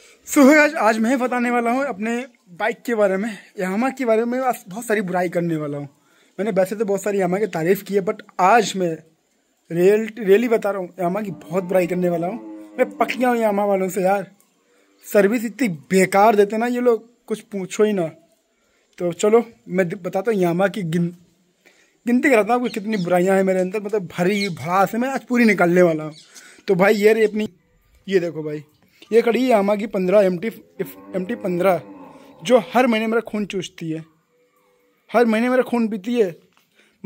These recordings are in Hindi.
सो so, आज आज मैं बताने वाला हूँ अपने बाइक के बारे में यामा के बारे में आज बहुत सारी बुराई करने वाला हूँ मैंने वैसे तो बहुत सारी यामा की तारीफ़ की है बट आज मैं रियल रियली बता रहा हूँ यामा की बहुत बुराई करने वाला हूँ मैं पक गया हूँ यामा वालों से यार सर्विस इतनी बेकार देते ना ये लोग कुछ पूछो ही ना तो चलो मैं बताता हूँ यामा की गिन गिनती कराता हूँ कुछ कितनी बुराइयाँ हैं मेरे अंदर मतलब भरी भड़ा है मैं आज पूरी निकालने वाला हूँ तो भाई ये रही अपनी ये देखो भाई ये खड़ी है यामा की पंद्रह एम टी एम टी पंद्रह जो हर महीने मेरा खून चूसती है हर महीने मेरा खून पीती है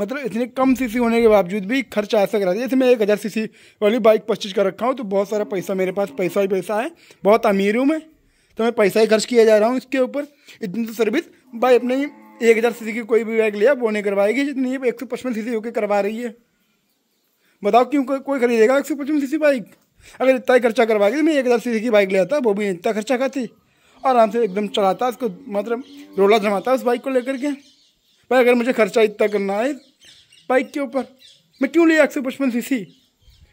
मतलब इतने कम सीसी होने के बावजूद भी खर्च आ सक रहा है जैसे मैं एक हज़ार सी वाली बाइक परचेज कर रखा हूँ तो बहुत सारा पैसा मेरे पास पैसा ही पैसा है बहुत अमीर हूँ मैं तो मैं पैसा ही खर्च किया जा रहा हूँ इसके ऊपर इतनी तो सर्विस भाई अपने एक हज़ार सी की कोई भी बाइक लिया वो नहीं करवाएगी जितनी एक सौ पचपन सी होकर करवा रही है बताओ क्यों कोई खरीदेगा एक सौ पचपन सी बाइक अगर इतना ही खर्चा करवा के मैं एक हज़ार सी की बाइक ले आता वो भी इतना खर्चा खाती आराम से एकदम चलाता उसको मतलब रोला जमाता उस बाइक को लेकर के भाई अगर मुझे खर्चा इतना करना है बाइक के ऊपर मैं क्यों लिया एक सौ पचपन सी सी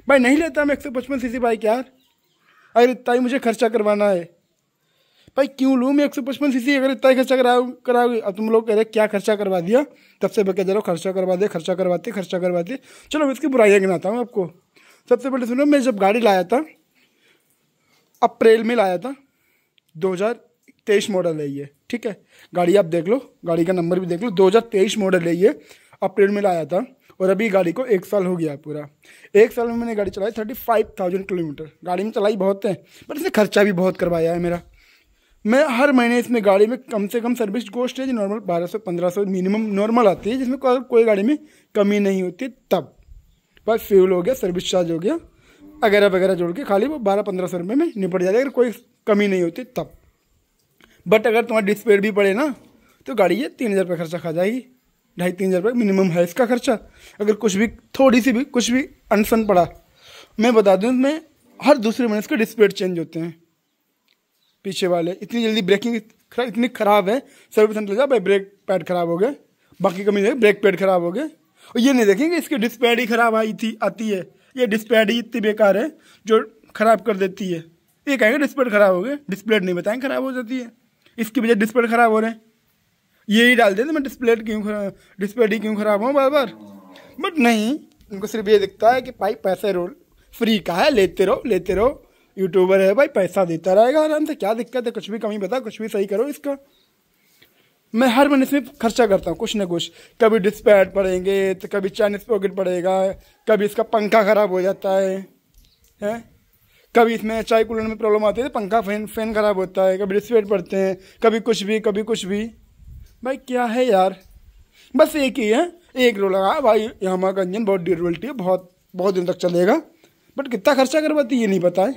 भाई नहीं लेता मैं एक सौ पचपन सी बाइक यार अगर इतना ही मुझे खर्चा करवाना है भाई क्यों लूँ मैं एक सौ पचपन सी अगर इतना ही खर्चा करा कराऊंगी अब तुम लोग कह रहे क्या खर्चा करवा दिया तब से मैं जा रहा खर्चा करवा दे खर्चा करवाते खर्चा करवाते चलो मैं इसकी बुराइयाँ गिनाता हूँ आपको सबसे पहले सुनो मैं जब गाड़ी लाया था अप्रैल में लाया था 2023 मॉडल है ये ठीक है गाड़ी आप देख लो गाड़ी का नंबर भी देख लो 2023 मॉडल है ये अप्रैल में लाया था और अभी गाड़ी को एक साल हो गया पूरा एक साल में मैंने गाड़ी चलाई थर्टी फाइव थाउजेंड किलोमीटर गाड़ी में चलाई बहुत है पर इसने खर्चा भी बहुत करवाया है मेरा मैं हर महीने इसमें गाड़ी में कम से कम सर्विस गोस्ट है जो नॉर्मल बारह सौ पंद्रह सौ मिनिमम नॉर्मल आती है जिसमें कोई गाड़ी में कमी नहीं होती तब बस फ्यूल हो गया सर्विस चार्ज हो गया वगैरह वगैरह जोड़ के खाली वो बारह पंद्रह सौ रुपये में निपट जाएगा अगर कोई कमी नहीं होती तब बट अगर तुम्हारा डिस्पेयर भी पड़े ना तो गाड़ी ये तीन हज़ार रुपये खर्चा खा जाएगी ढाई तीन हज़ार रुपये मिनिमम है इसका खर्चा अगर कुछ भी थोड़ी सी भी कुछ भी अनसन पड़ा मैं बता दूँ मैं हर दूसरे महीने इसके डिस्प्ले चेंज होते हैं पीछे वाले इतनी जल्दी ब्रेकिंग इतनी ख़राब है सर्विस सेंटर जा भाई ब्रेक पैड ख़राब हो गए बाकी कमी ब्रेक पैड ख़राब हो गए और ये नहीं देखेंगे इसकी डिस्प्ले खराब आई थी आती है ये डिस्प्ले इतनी बेकार है जो खराब कर देती है ये कहेंगे डिस्प्लेट खराब हो गए डिस्प्लेट नहीं बताएंगे खराब हो जाती है इसकी वजह डिस्प्लेट खराब हो रहे हैं यही डाल देते मैं डिस्प्लेट क्यों डिस्प्ले ही क्यों खराब हो बार बार बट नहीं उनको सिर्फ ये दिखता है कि भाई पैसे रोल फ्री का है लेते रहो लेते रहो यूट्यूबर है भाई पैसा देता रहेगा आराम से क्या दिक्कत है कुछ भी कमी बता कुछ भी सही करो इसका मैं हर महीने इसमें खर्चा करता हूँ कुछ ना कुछ कभी डिस्पैट पड़ेंगे तो कभी चाइनीज पॉकेट पड़ेगा कभी इसका पंखा ख़राब हो जाता है हैं कभी इसमें चाय कूलर में प्रॉब्लम आती है तो पंखा फैन फैन ख़राब होता है कभी डिस्पैट पड़ते हैं कभी कुछ भी कभी कुछ भी भाई क्या है यार बस एक ही है एक रो लगा भाई यहाँ का इंजन बहुत ड्यूरेबिलिटी है बहुत बहुत दिन तक चलेगा बट कितना खर्चा करवाती ये नहीं पता है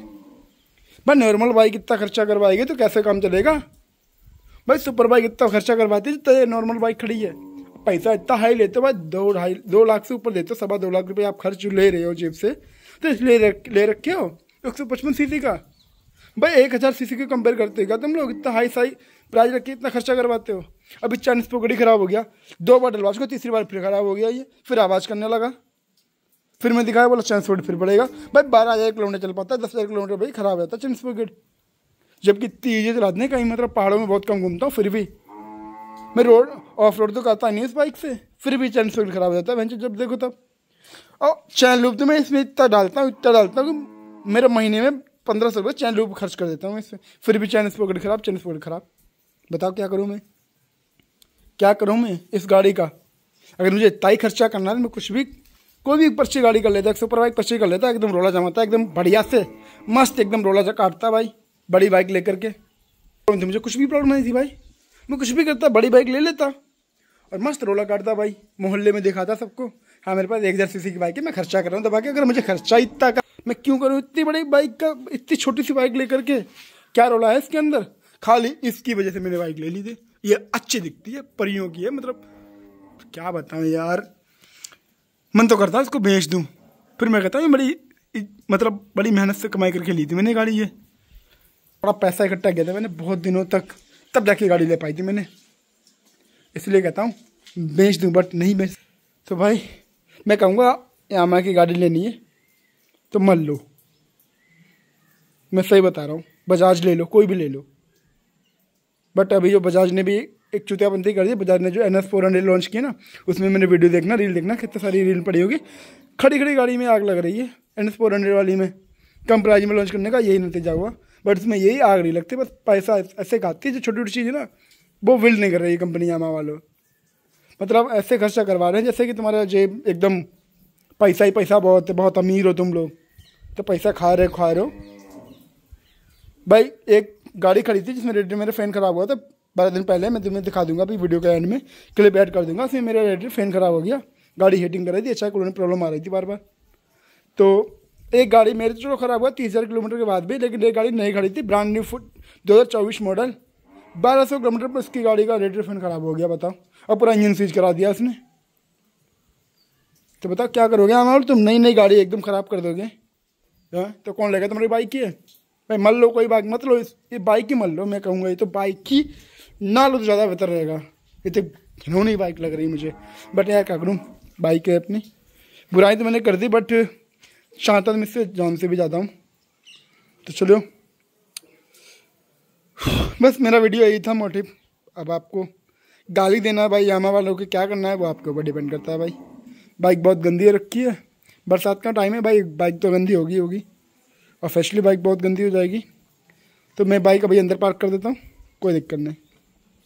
भाई नॉर्मल भाई कितना खर्चा करवाएगी तो कैसे काम चलेगा भाई सुपर बाइक इतना खर्चा करवाती जितना नॉर्मल बाइक खड़ी है पैसा इतना हाई लेते हो भाई दो ढाई दो लाख से ऊपर लेते हो सवा दो लाख रुपये आप खर्च ले रहे हो जेब से तो इसलिए ले रखे हो एक सौ पचपन सी का भाई एक हज़ार सी सी को कंपेयर करते हो क्या तुम लोग इतना हाई साई प्राइस रख के इतना खर्चा करवाते हो अभी चाइनीस पो गाड़ी ख़राब हो गया दो बार डलवा चुका तीसरी बार फिर ख़राब हो गया ये फिर आवाज़ करने लगा फिर मैं दिखाया बोला चांस रोड फिर बढ़ेगा भाई बारह हज़ार किलोमीटर चल पाता है दस हज़ार किलोमीटर भाई ख़राब हो जाता है चाइनीस गेट जबकि इतनी रात नहीं कहीं मतलब पहाड़ों में बहुत कम घूमता हूँ फिर भी मैं रोड ऑफ रोड तो करता नहीं इस बाइक से फिर भी चैन स्पीड ख़राब हो जाता है भैंस जब देखो तब और चैन लूप तो मैं इसमें इतना डालता हूँ इतना डालता हूँ कि मेरे महीने में पंद्रह सौ रुपये चैन लूप खर्च कर देता हूँ इसमें फिर भी चैन स्पोकेट ख़राब चैन स्पोकेट ख़राब बताओ क्या करूँ मैं क्या करूँ मैं इस गाड़ी का अगर मुझे इतना ही खर्चा करना है मैं कुछ भी कोई भी पर्ची गाड़ी कर लेता है सुपर बाइक पर्ची कर लेता है एकदम रोला जमाता है एकदम बढ़िया से मस्त एकदम रोला काटता भाई बड़ी बाइक लेकर के थी मुझे कुछ भी प्रॉब्लम नहीं थी भाई मैं कुछ भी करता बड़ी बाइक ले लेता और मस्त रोला काटता भाई मोहल्ले में दिखाता सबको हाँ मेरे पास एक हज़ार सी की बाइक है मैं खर्चा कर रहा हूँ तो बाकी अगर मुझे खर्चा इतना का मैं क्यों करूँ इतनी बड़ी बाइक का इतनी छोटी सी बाइक लेकर के क्या रोला है इसके अंदर खाली इसकी वजह से मैंने बाइक ले ली थी ये अच्छी दिखती है परियों की है मतलब क्या बताऊँ यार मन तो करता इसको बेच दूँ फिर मैं कहता हूँ बड़ी मतलब बड़ी मेहनत से कमाई करके ली थी मैंने गाड़ी ये बड़ा पैसा इकट्ठा किया था मैंने बहुत दिनों तक तब जाके गाड़ी ले पाई थी मैंने इसलिए कहता हूँ बेच दूँ बट नहीं बेच तो भाई मैं कहूँगा मैं की गाड़ी लेनी है तो मल लो मैं सही बता रहा हूँ बजाज ले लो कोई भी ले लो बट अभी जो बजाज ने भी एक चुतियापंथी कर दी बजाज ने जो N S four hundred launch किया ना उसमें मैंने वीडियो देखना रील देखना कितनी सारी रील पड़ी होगी खड़ी खड़ी गाड़ी में आग लग रही है एन एस फोर हंड्रेड वाली में कम प्राइज़ में लॉन्च करने का यही नतीजा हुआ बट इसमें यही आग नहीं लगती बस पैसा ऐसे खाती है जो छोटी छोटी चीज़ है ना वो विल्ड नहीं कर रही है कंपनी यामा वालों मतलब ऐसे खर्चा करवा रहे हैं जैसे कि तुम्हारा जेब एकदम पैसा ही पैसा बहुत है बहुत अमीर हो तुम लोग तो पैसा खा रहे खा रहे हो भाई एक गाड़ी खड़ी थी जिसमें रेडियो मेरा फ़ैन ख़राब हुआ था बारह दिन पहले मैं तुम्हें दिखा दूंगा अभी वीडियो के एंड में क्लिप ऐड कर दूंगा उसमें मेरा रेडियो फ़ैन ख़राब हो गया गाड़ी हीटिंग कर रही थी अच्छा कूलर में प्रॉब्लम आ रही थी बार बार तो एक गाड़ी मेरे तो ख़राब हुआ तीस हज़ार किलोमीटर के बाद भी लेकिन एक गाड़ी नई खड़ी थी ब्रांड न्यू फुट दो मॉडल बारह सौ किलोमीटर पर उसकी गाड़ी का रेडियो फैन ख़राब हो गया बताओ और पूरा इंजन सीज करा दिया उसने तो बताओ क्या करोगे हमारे हाँ, तुम नई नई गाड़ी एकदम ख़राब कर दोगे हाँ, तो कौन लेगा तुम्हारी बाइक की है भाई मल लो कोई बाइक मत लो ये बाइक ही मल लो मैं कहूँगा ये तो बाइक ही ना लो तो ज़्यादा बेहतर रहेगा ये तो घनौनी बाइक लग रही मुझे बट यार क्या करूँ बाइक है अपनी बुराई तो मैंने कर दी बट शांता तो मुझसे जान से भी ज़्यादा हूँ तो चलो बस मेरा वीडियो यही था मोटिव अब आपको गाली देना भाई यामा वालों के क्या करना है वो आपके ऊपर डिपेंड करता है भाई बाइक बहुत गंदी रखी है बरसात का टाइम है भाई बाइक तो गंदी होगी होगी और फैशली बाइक बहुत गंदी हो जाएगी तो मैं बाइक अभी अंदर पार्क कर देता हूँ कोई दिक्कत नहीं